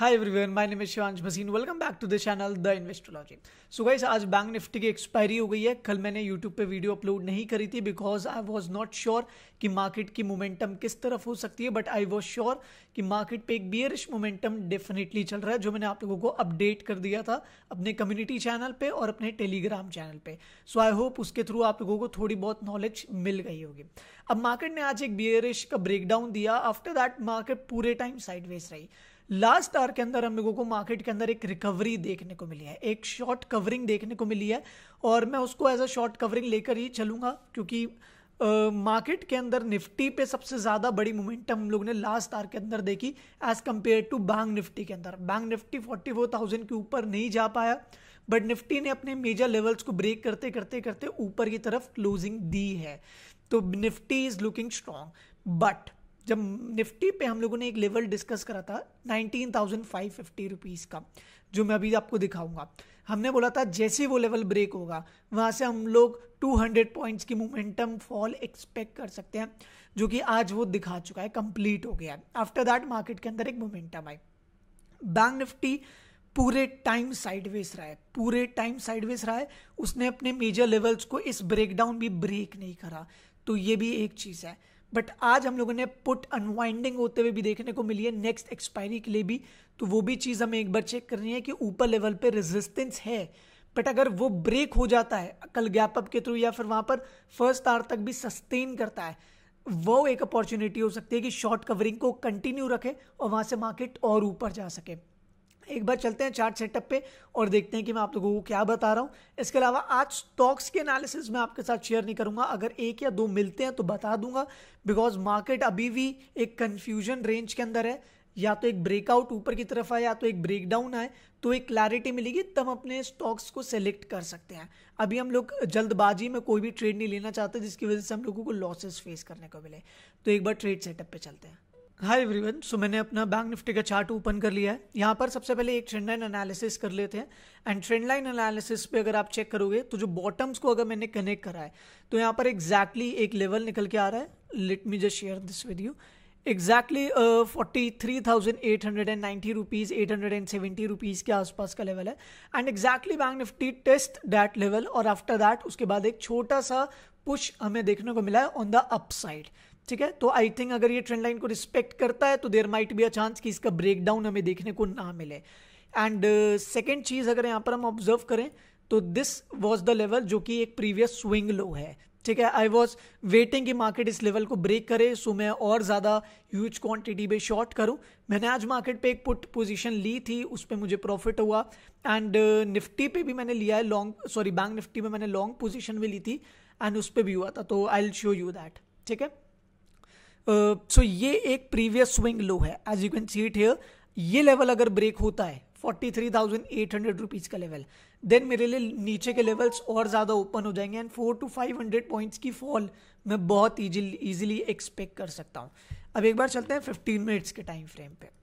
Hi everyone my name Shivansh Bhasin welcome back to the channel the investology so guys आज bank Nifty की expiry हो गई है कल मैंने यूट्यूब पे वीडियो अपलोड नहीं करी थी because I was not sure कि मार्केट की मोमेंटम किस तरफ हो सकती है बट आई वाज श्योर कि मार्केट पे एक बियरिश मोमेंटम डेफिनेटली चल रहा है जो मैंने आप लोगों को अपडेट कर दिया था अपने कम्युनिटी चैनल पर और अपने टेलीग्राम चैनल पर सो आई होप उसके थ्रू आप लोगों को थोड़ी बहुत नॉलेज मिल गई होगी अब मार्केट ने आज एक बियरिश का ब्रेकडाउन दिया आफ्टर दैट मार्केट पूरे टाइम साइडवेज रही लास्ट आर के अंदर हम लोगों को मार्केट के अंदर एक रिकवरी देखने को मिली है एक शॉर्ट कवरिंग देखने को मिली है और मैं उसको एज अ शॉर्ट कवरिंग लेकर ही चलूंगा क्योंकि मार्केट uh, के अंदर निफ्टी पे सबसे ज़्यादा बड़ी मोमेंटम हम लोग ने लास्ट आर के अंदर देखी as compare to bank Nifty के अंदर बैंक निफ्टी 44,000 के ऊपर नहीं जा पाया बट निफ्टी ने अपने मेजर लेवल्स को ब्रेक करते करते करते ऊपर की तरफ क्लोजिंग दी है तो Nifty is looking strong but जब निफ्टी पे हम लोगों ने एक लेवल डिस्कस करा था nineteen thousand five fifty rupees का जो मैं अभी आपको दिखाऊंगा हमने बोला था जैसे वो लेवल ब्रेक होगा वहाँ से हम लोग 200 पॉइंट्स की मोमेंटम फॉल एक्सपेक्ट कर सकते हैं जो कि आज वो दिखा चुका है कंप्लीट हो गया है आफ्टर दैट मार्केट के अंदर एक मोमेंटम आई बैंक निफ्टी पूरे टाइम साइडवेज रहा है पूरे टाइम साइडवेज रहा है उसने अपने मेजर लेवल्स को इस ब्रेकडाउन भी ब्रेक नहीं करा तो ये भी एक चीज़ है बट आज हम लोगों ने पुट अनवाइंडिंग होते हुए भी देखने को मिली है नेक्स्ट एक्सपायरी के लिए भी तो वो भी चीज़ हमें एक बार चेक करनी है कि ऊपर लेवल पे रेजिस्टेंस है बट अगर वो ब्रेक हो जाता है कल गैप अप के थ्रू या फिर वहाँ पर फर्स्ट आर तक भी सस्टेन करता है वो एक अपॉर्चुनिटी हो सकती है कि शॉर्ट कवरिंग को कंटिन्यू रखे और वहाँ से मार्केट और ऊपर जा सके एक बार चलते हैं चार्ट सेटअप पे और देखते हैं कि मैं आप लोगों को क्या बता रहा हूँ इसके अलावा आज स्टॉक्स के एनालिसिस में आपके साथ शेयर नहीं करूँगा अगर एक या दो मिलते हैं तो बता दूंगा बिकॉज मार्केट अभी भी एक कन्फ्यूजन रेंज के अंदर है या तो एक ब्रेकआउट ऊपर की तरफ आए या तो एक ब्रेकडाउन आए तो एक क्लैरिटी मिलेगी तब अपने स्टॉक्स को सेलेक्ट कर सकते हैं अभी हम लोग जल्दबाजी में कोई भी ट्रेड नहीं लेना चाहते जिसकी वजह से हम लोगों को लॉसेस फेस करने को मिले तो एक बार ट्रेड सेटअप पे चलते हैं हाय एवरीवन सो मैंने अपना बैंक निफ्टी का चार्ट ओपन कर लिया है यहाँ पर सबसे पहले एक ट्रेंड लाइन एनालिसिस कर लेते हैं एंड ट्रेंड लाइन एनालिसिस पे अगर आप चेक करोगे तो जो बॉटम्स को अगर मैंने कनेक्ट करा है तो यहाँ पर एग्जैक्टली exactly एक लेवल निकल के आ रहा है let me just share this with you exactly forty three thousand eight hundred and ninety rupees eight hundred and seventy rupees के आसपास का लेवल है and exactly bank Nifty test that level और आफ्टर दैट उसके बाद एक छोटा सा पुश हमें देखने को मिला है ऑन द अपसाइड साइड ठीक है तो आई थिंक अगर ये ट्रेंड लाइन को रिस्पेक्ट करता है तो there might be a chance कि इसका ब्रेकडाउन हमें देखने को ना मिले एंड सेकेंड uh, चीज़ अगर यहाँ पर हम ऑब्जर्व करें तो दिस वॉज द लेवल जो कि एक प्रीवियस स्विंग लो है ठीक है आई वॉज वेटिंग कि मार्केट इस लेवल को ब्रेक करे सो मैं और ज़्यादा ह्यूज क्वांटिटी में शॉर्ट करूं मैंने आज मार्केट पे एक पुट पोजीशन ली थी उस पर मुझे प्रॉफिट हुआ एंड निफ्टी uh, पे भी मैंने लिया है लॉन्ग सॉरी बैंक निफ्टी में मैंने लॉन्ग पोजीशन भी ली थी एंड उस पर भी हुआ था तो I will show you that ठीक है सो ये एक प्रीवियस स्विंग लो है as you can see it here ये लेवल अगर ब्रेक होता है forty three thousand eight hundred rupees का लेवल देन मेरे लिए नीचे के लेवल्स और ज़्यादा ओपन हो जाएंगे and four to five hundred points की फॉल मैं बहुत ईजिली एक्सपेक्ट कर सकता हूँ अब एक बार चलते हैं फिफ्टीन मिनट्स के टाइम फ्रेम पे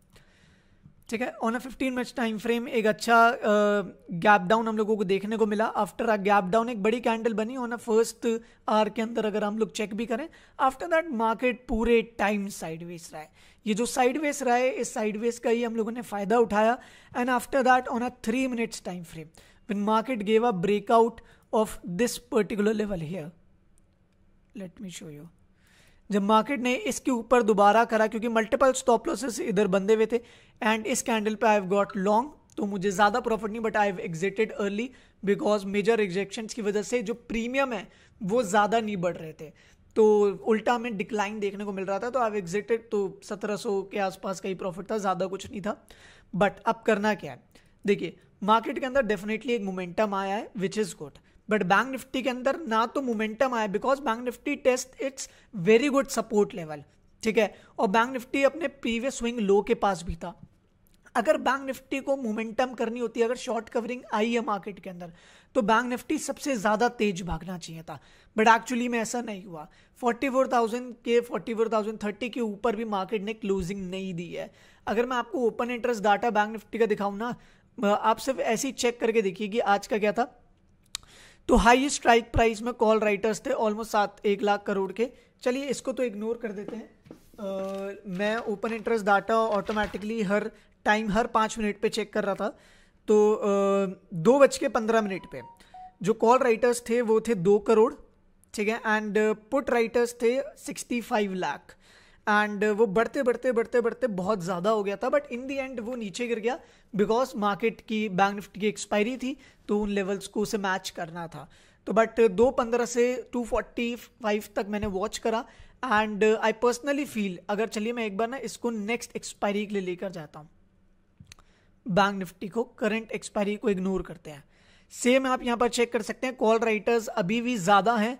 ठीक है on a fifteen minutes time frame एक अच्छा गैप uh, डाउन हम लोगों को देखने को मिला आफ्टर अ गैप डाउन एक बड़ी कैंडल बनी ऑन अ फर्स्ट आर के अंदर अगर हम लोग चेक भी करें आफ्टर दैट मार्केट पूरे टाइम साइडवेज रहा है ये जो साइडवेज रहा है इस साइडवेज का ही हम लोगों ने फायदा उठाया and after that on a three minutes time frame when market gave a breakout of this particular level here let me show you जब मार्केट ने इसके ऊपर दोबारा करा क्योंकि मल्टीपल स्टॉप लॉसेस इधर बंधे हुए थे एंड इस कैंडल पे आई हैव गॉट लॉन्ग तो मुझे ज़्यादा प्रॉफिट नहीं but I have exited early because major एग्जेक्शन की वजह से जो प्रीमियम है वो ज़्यादा नहीं बढ़ रहे थे तो उल्टा में डिक्लाइन देखने को मिल रहा था तो आई एग्जिटेड तो सौ के आसपास का ही प्रॉफिट था ज़्यादा कुछ नहीं था बट अब करना क्या है देखिए मार्केट के अंदर डेफिनेटली एक मोमेंटम आया है which is good but bank Nifty के अंदर ना तो मोमेंटम आया because bank Nifty test it's very good support level ठीक है और बैंक निफ्टी अपने प्रीवियस स्विंग लो के पास भी था अगर बैंक निफ्टी को मोमेंटम करनी होती है अगर शॉर्ट कवरिंग आई है मार्केट के अंदर तो बैंक निफ्टी सबसे ज़्यादा तेज भागना चाहिए था बट एक्चुअली में ऐसा नहीं हुआ 44,000 के 44,030 के ऊपर भी मार्केट ने क्लोजिंग नहीं दी है अगर मैं आपको open interest data bank Nifty का दिखाऊं ना आप सिर्फ ऐसे ही चेक करके देखिए कि आज का क्या था तो हाई स्ट्राइक प्राइस में कॉल राइटर्स थे ऑलमोस्ट सात एक लाख करोड़ के चलिए इसको तो इग्नोर कर देते हैं आ, मैं ओपन इंटरेस्ट डाटा ऑटोमेटिकली हर टाइम हर पाँच मिनट पे चेक कर रहा था तो आ, दो बज के पंद्रह मिनट पे जो कॉल राइटर्स थे वो थे दो करोड़ ठीक है एंड पुट राइटर्स थे sixty five lakh and uh, वो बढ़ते बढ़ते बढ़ते बढ़ते बहुत ज़्यादा हो गया था बट इन दी एंड वो नीचे गिर गया बिकॉज मार्केट की बैंक निफ्टी की एक्सपायरी थी तो उन लेवल्स को उसे मैच करना था तो बट uh, दो पंद्रह से टू फोर्टी फाइव तक मैंने वॉच करा एंड आई पर्सनली फील अगर चलिए मैं एक बार ना इसको नेक्स्ट एक्सपायरी के लिए लेकर जाता हूँ बैंक निफ्टी को करंट एक्सपायरी को इग्नोर करते हैं सेम आप यहाँ पर चेक कर सकते हैं कॉल राइटर्स अभी भी ज़्यादा हैं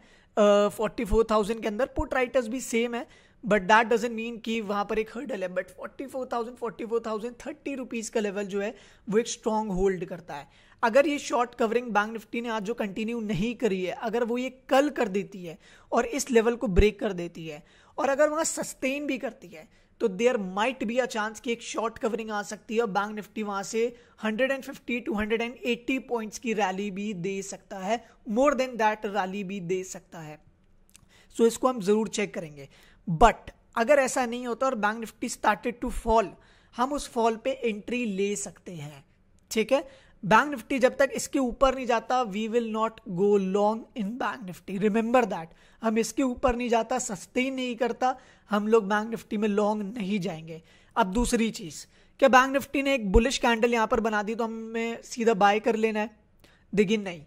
फोर्टी फोर थाउजेंड के अंदर पुट राइटर्स भी सेम है बट दैट डजेंट मीन कि वहाँ पर एक हर्डल है बट 44,000 44,000 थर्टी रुपीज़ का लेवल जो है वो एक स्ट्रॉन्ग होल्ड करता है अगर ये शॉर्ट कवरिंग बैंक निफ्टी ने आज जो कंटिन्यू नहीं करी है अगर वो ये कल कर देती है और इस लेवल को ब्रेक कर देती है और अगर वहाँ सस्टेन भी करती है तो there might be a chance कि एक शॉर्ट कवरिंग आ सकती है और बैंक निफ्टी वहाँ से 150 टू 180 पॉइंट्स की रैली भी दे सकता है मोर देन दैट रैली भी दे सकता है सो so इसको हम ज़रूर चेक करेंगे बट अगर ऐसा नहीं होता और bank Nifty started to fall हम उस फॉल पे एंट्री ले सकते हैं ठीक है बैंक निफ्टी जब तक इसके ऊपर नहीं जाता we will not go long in bank Nifty remember that हम इसके ऊपर नहीं जाता सस्टेन नहीं करता हम लोग बैंक निफ्टी में लॉन्ग नहीं जाएंगे अब दूसरी चीज़ क्या बैंक निफ्टी ने एक बुलिश कैंडल यहां पर बना दी तो हमें सीधा बाय कर लेना है देखिए नहीं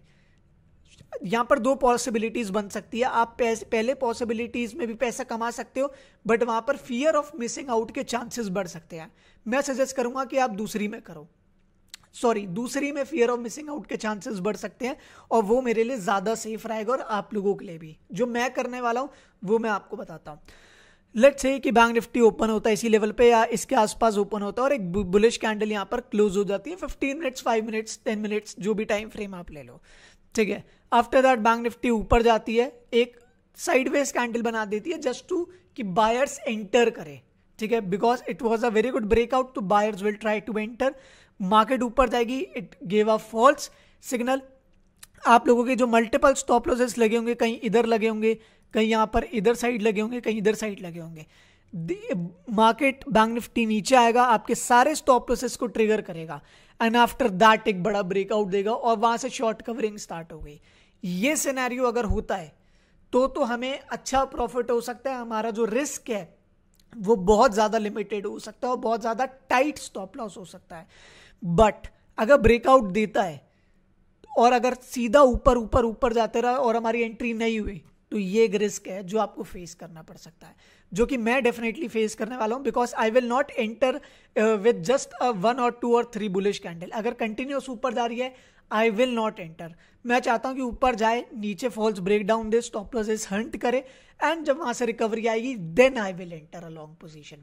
यहाँ पर दो पॉसिबिलिटीज़ बन सकती है आप पहले पॉसिबिलिटीज़ में भी पैसा कमा सकते हो बट वहां पर फियर ऑफ मिसिंग आउट के चांसेस बढ़ सकते हैं मैं सजेस्ट करूंगा कि आप दूसरी में करो सॉरी दूसरी में फियर ऑफ मिसिंग आउट के चांसेस बढ़ सकते हैं और वो मेरे लिए ज़्यादा सेफ रहेगा और आप लोगों के लिए भी जो मैं करने वाला हूँ वो मैं आपको बताता हूँ लेट्स से कि बैंक निफ्टी ओपन होता है इसी लेवल पे या इसके आसपास ओपन होता है और एक बुलिश कैंडल यहाँ पर क्लोज हो जाती है fifteen minutes five minutes ten minutes जो भी टाइम फ्रेम आप ले लो ठीक है आफ्टर दैट बैंक निफ्टी ऊपर जाती है एक साइडवेज कैंडल बना देती है जस्ट टू कि बायर्स एंटर करें ठीक है because it was a very good breakout to buyers will try to enter market ऊपर जाएगी it gave a false signal आप लोगों के जो मल्टीपल स्टॉप लॉसेस लगे होंगे कहीं इधर लगे होंगे कहीं यहाँ पर इधर साइड लगे होंगे कहीं इधर साइड लगे होंगे मार्केट बैंक निफ्टी नीचे आएगा आपके सारे स्टॉप लॉसेस को ट्रिगर करेगा एंड आफ्टर दैट एक बड़ा ब्रेकआउट देगा और वहां से शॉर्ट कवरिंग स्टार्ट हो गई ये सिनेरियो अगर होता है तो तो हमें अच्छा प्रॉफिट हो सकता है हमारा जो रिस्क है वो बहुत ज़्यादा लिमिटेड हो सकता है और बहुत ज़्यादा टाइट स्टॉप लॉस हो सकता है बट अगर ब्रेकआउट देता है और अगर सीधा ऊपर ऊपर ऊपर जाते रहा और हमारी एंट्री नहीं हुई तो ये एक रिस्क है जो आपको फेस करना पड़ सकता है जो कि मैं डेफिनेटली फेस करने वाला हूं because I will not enter with just one और टू और थ्री बुलिश कैंडल अगर कंटिन्यूस ऊपर जा रही है आई विल नॉट एंटर मैं चाहता हूं कि ऊपर जाए नीचे फॉल्स ब्रेक डाउन दे स्टॉप लॉसेस हंट करे एंड जब वहां से रिकवरी आएगी then I will enter a long position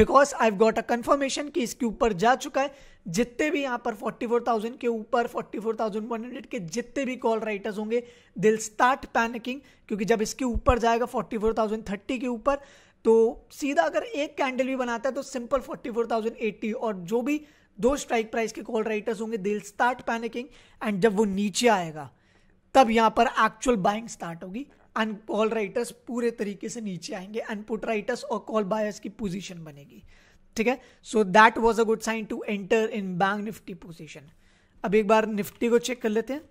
because I got a confirmation कि इसके ऊपर जा चुका है जितने भी यहाँ पर 44,000 के ऊपर 44,100 के जितने भी कॉल राइटर्स होंगे दिल स्टार्ट पैनिकिंग क्योंकि जब इसके ऊपर जाएगा 44,030 के ऊपर तो सीधा अगर एक कैंडल भी बनाता है तो सिंपल 44,080 और जो भी दो स्ट्राइक प्राइस के कॉल राइटर्स होंगे दिल स्टार्ट पैनिकिंग एंड जब वो नीचे आएगा तब यहाँ पर एक्चुअल बाइंग स्टार्ट होगी एंड कॉल राइटर्स पूरे तरीके से नीचे आएंगे एंड पुट राइटर्स और कॉल बायर्स की पोजीशन बनेगी ठीक है so that was a good sign to enter in bank Nifty position अब एक बार निफ्टी को चेक कर लेते हैं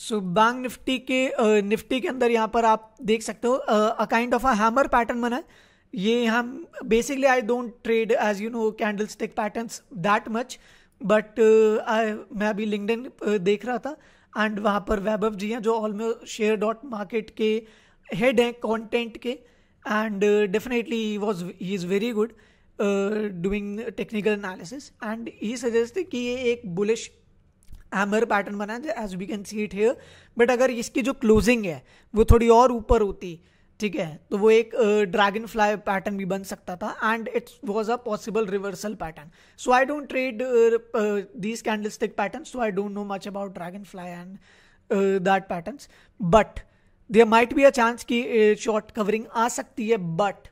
सो बैंक निफ्टी के निफ्टी के अंदर यहाँ पर आप देख सकते हो a kind of a hammer pattern बना है ये हम basically I don't trade as you know candle stick pattern that much but मैं अभी लिंकडिन uh, देख रहा था एंड वहाँ पर वैभव जी हैं जो ऑलमोस्ट शेयर डॉट मार्केट के हेड हैं कॉन्टेंट के and definitely was he is very good doing technical analysis and he suggest कि ये एक बुलिश हैमर पैटर्न बना है as we can see it here but अगर इसकी जो क्लोजिंग है वो थोड़ी और ऊपर होती ठीक है तो वो एक ड्रैगन फ्लाई पैटर्न भी बन सकता था and it's was a possible reversal pattern so I don't trade these candle stick pattern so I don't know much about dragon fly and that pattern but there might be a chance कि short covering आ सकती है but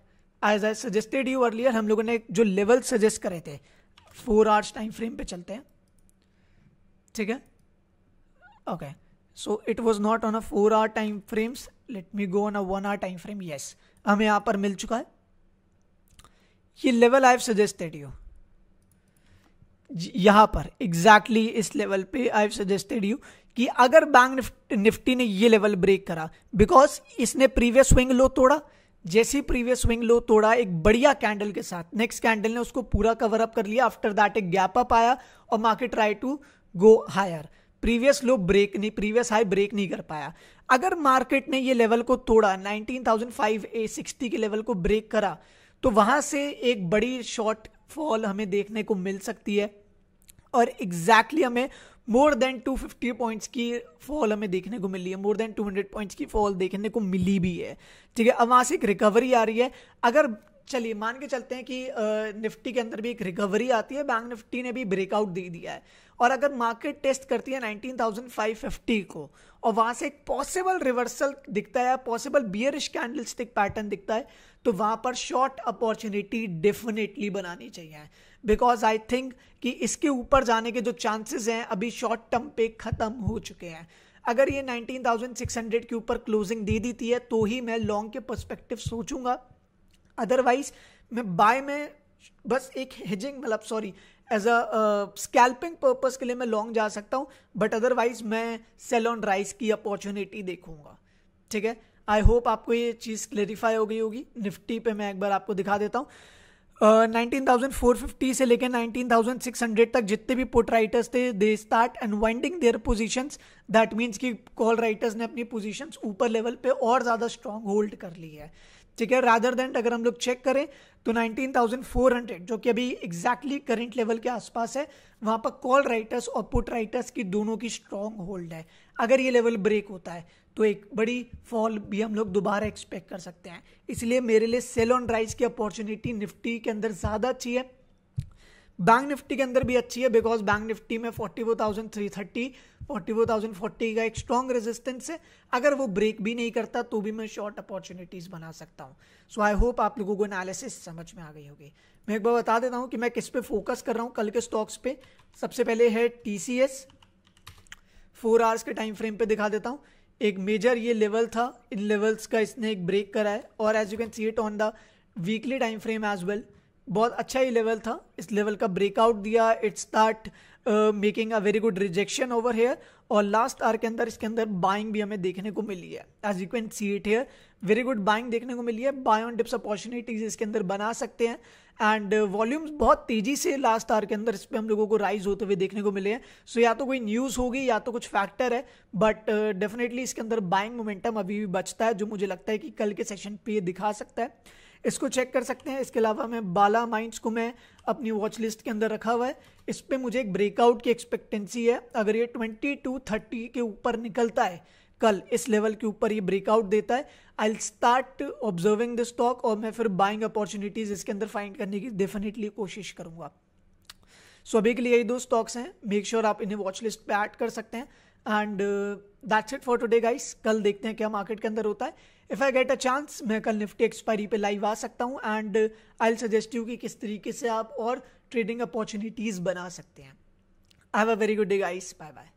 as I suggested you earlier हम लोगों ने जो level suggest करे थे फोर आवर्स टाइम फ्रेम पे चलते हैं ठीक है okay okay. So it was not on a four hour time frames let me go on a one hour time frame yes हमें यहां पर मिल चुका है ये level I have suggested you यहां पर एग्जैक्टली exactly इस लेवल पे आई हैव सजेस्टेड यू कि अगर बैंक निफ्टी ने ये लेवल ब्रेक करा बिकॉज इसने प्रीवियस स्विंग लो तोड़ा जैसी प्रीवियस स्विंग लो तोड़ा एक बढ़िया कैंडल के साथ नेक्स्ट कैंडल ने उसको पूरा कवर अप कर लिया आफ्टर दैट एक गैप अप आया और market try to go higher previous low break नहीं प्रीवियस हाई ब्रेक नहीं कर पाया अगर मार्केट ने ये लेवल को तोड़ा नाइनटीन के लेवल को ब्रेक करा तो वहां से एक बड़ी शॉर्ट फॉल हमें देखने को मिल सकती है और एग्जैक्टली exactly हमें मोर देन 250 पॉइंट्स की फॉल हमें देखने को मिली है मोर देन 200 पॉइंट्स की फॉल देखने को मिली भी है ठीक है अब वहाँ से एक रिकवरी आ रही है अगर चलिए मान के चलते हैं कि निफ्टी के अंदर भी एक रिकवरी आती है बैंक निफ्टी ने भी ब्रेकआउट दे दिया है और अगर मार्केट टेस्ट करती है 19,550 को और वहाँ से एक पॉसिबल रिवर्सल दिखता है पॉसिबल बियरिश स्टिक पैटर्न दिखता है तो वहाँ पर शॉर्ट अपॉर्चुनिटी डेफिनेटली बनानी चाहिए बिकॉज आई थिंक कि इसके ऊपर जाने के जो चांसेस हैं अभी शॉर्ट टर्म पे ख़त्म हो चुके हैं अगर ये 19,600 के ऊपर क्लोजिंग दे दी थी है तो ही मैं लॉन्ग के पर्सपेक्टिव सोचूंगा अदरवाइज मैं बाय में बस एक हेजिंग मतलब sorry as a scalping purpose के लिए मैं लॉन्ग जा सकता हूँ बट अदरवाइज मैं सेल ऑन राइस की अपॉर्चुनिटी देखूंगा ठीक है आई होप आपको ये चीज़ क्लेरिफाई हो गई होगी निफ्टी पे मैं एक बार आपको दिखा देता हूँ नाइनटीन थाउजेंड फोर फिफ्टी से लेकर नाइनटीन थाउजेंड सिक्स हंड्रेड तक जितने भी पुट राइटर्स थे they start unwinding their position that means कि कॉल राइटर्स ने अपनी पोजिशन ऊपर लेवल पे और ज़्यादा स्ट्रॉन्ग होल्ड कर ली है ठीक है रादर देन अगर हम लोग चेक करें तो 19,400 जो कि अभी एग्जैक्टली करंट लेवल के आसपास है वहां पर कॉल राइटर्स और पुट राइटर्स की दोनों की स्ट्रॉन्ग होल्ड है अगर ये लेवल ब्रेक होता है तो एक बड़ी फॉल भी हम लोग दोबारा एक्सपेक्ट कर सकते हैं इसलिए मेरे लिए सेल ऑन राइज की अपॉर्चुनिटी निफ्टी के अंदर ज़्यादा अच्छी है बैंक निफ्टी के अंदर भी अच्छी है बिकॉज बैंक निफ्टी में forty forty four thousand forty का एक स्ट्रॉन्ग रेजिस्टेंस है अगर वो ब्रेक भी नहीं करता तो भी मैं शॉर्ट अपॉर्चुनिटीज़ बना सकता हूँ सो आई होप आप लोगों को एनालिसिस समझ में आ गई होगी मैं एक बार बता देता हूँ कि मैं किस पे फोकस कर रहा हूँ कल के स्टॉक्स पे सबसे पहले है T C S four hours के टाइम फ्रेम पे दिखा देता हूँ एक मेजर ये लेवल था इन लेवल्स का इसने एक ब्रेक करा है और as you can see it on the weekly time frame as well बहुत अच्छा ही लेवल था इस लेवल का ब्रेकआउट दिया it's that making a very good rejection over here और लास्ट आर के अंदर इसके अंदर बाइंग भी हमें देखने को मिली है as you can see it here very good buying देखने को मिली है बाय ऑन डिप्स अपॉर्चुनिटीज इसके अंदर बना सकते हैं एंड वॉल्यूम्स uh, बहुत तेजी से लास्ट आर के अंदर इस पर हम लोगों को राइज होते हुए देखने को मिले हैं सो so, या तो कोई न्यूज़ होगी या तो कुछ फैक्टर है बट डेफिनेटली uh, इसके अंदर बाइंग मोमेंटम अभी भी बचता है जो मुझे लगता है कि कल के सेशन पे दिखा सकता है इसको चेक कर सकते हैं इसके अलावा मैं बाला माइंड्स को मैं अपनी वॉच लिस्ट के अंदर रखा हुआ है इस पर मुझे एक ब्रेकआउट की एक्सपेक्टेंसी है अगर ये ट्वेंटी टू थर्टी के ऊपर निकलता है कल इस लेवल के ऊपर ये ब्रेकआउट देता है I start observing the stock और मैं फिर बाइंग अपॉर्चुनिटीज़ इसके अंदर फाइंड करने की डेफिनेटली कोशिश करूंगा सो so, अभी के लिए यही दो स्टॉक्स हैं मेक श्योर आप इन्हें वॉच लिस्ट पर ऐड कर सकते हैं and that's it for today guys कल देखते हैं क्या मार्केट के अंदर होता है if I get a chance मैं कल निफ्टी एक्सपायरी पे लाइव आ सकता हूँ एंड आई सजेस्ट यू कि किस तरीके से आप और ट्रेडिंग अपॉर्चुनिटीज़ बना सकते हैं have a very good day guys bye bye